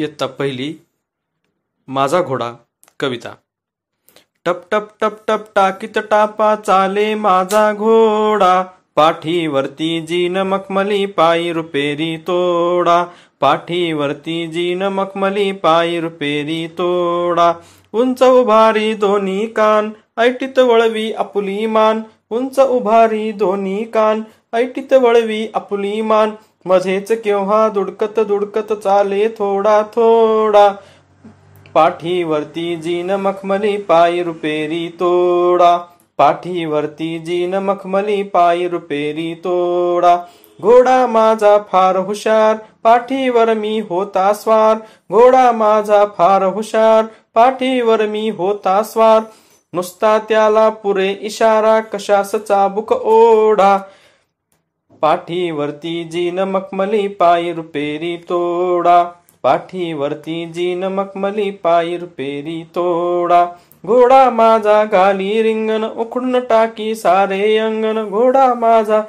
इयत्ता पहिली माझा घोडा कविता टप टप टप टप टाकीत टापा चाले माझा घोडा पाठीवरती न मखमली पायी रुपेरी तोडा पाठीवरती न मखमली पायी रुपेरी तोडा उंच उभारी दोन्ही कान ऐटीत वळवी आपुली मान उंच उभारी दोन्ही कान ऐटीत वळवी आपुली मान मजेच केव्हा दुडकत दुडकत चाले थोडा थोडा पाठीवरती जीन मखमली पाय रुपेरी तोडा पाठीवरती जीन मखमली पाय रुपेरी तोडा घोडा माझा फार हुशार पाठीवर मी होता स्वार घोडा माझा फार हुशार पाठीवर मी होता स्वार नुसता त्याला पुरे इशारा कशास चाबुक ओढा पाठीवरती न मखमली पायर पेरी तोडा पाठीवरती न मखमली पायर पेरी तोडा घोडा माझा घाली रिंगण उखडून टाकी सारे अंगण घोडा माझा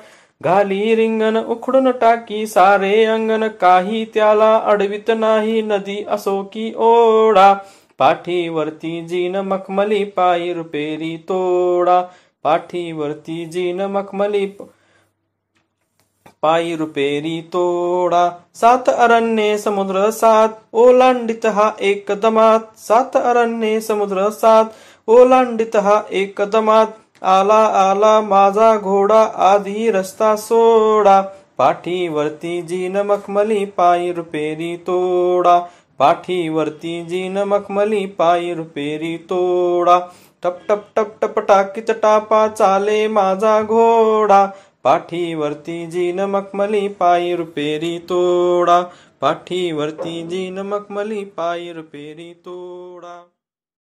घाली रिंगण उखडून टाकी सारे अंगण काही त्याला अडवित नाही नदी असो की ओढा पाठीवरती न मखमली पायर पेरी तोडा पाठीवरती न मखमली पायी रुपेरी तोडा सात अरण्ये समुद्र सात ओलांडित हा एकदमात सात अरण्ये समुद्र सात ओलांडित हा एकदमात आला आला माझा घोडा आधी रस्ता सोडा पाठीवरती जीन मखमली पायी रुपेरी तोडा पाठीवरती जीन मखमली पायी रुपेरी तोडा टप टप टप टप टाकीत टापा चाले माझा घोडा पाठीवरती जी मखमली पाय रुपेरी तोडा पाठीवरती जी मखमली पाय रुपेरी तोडा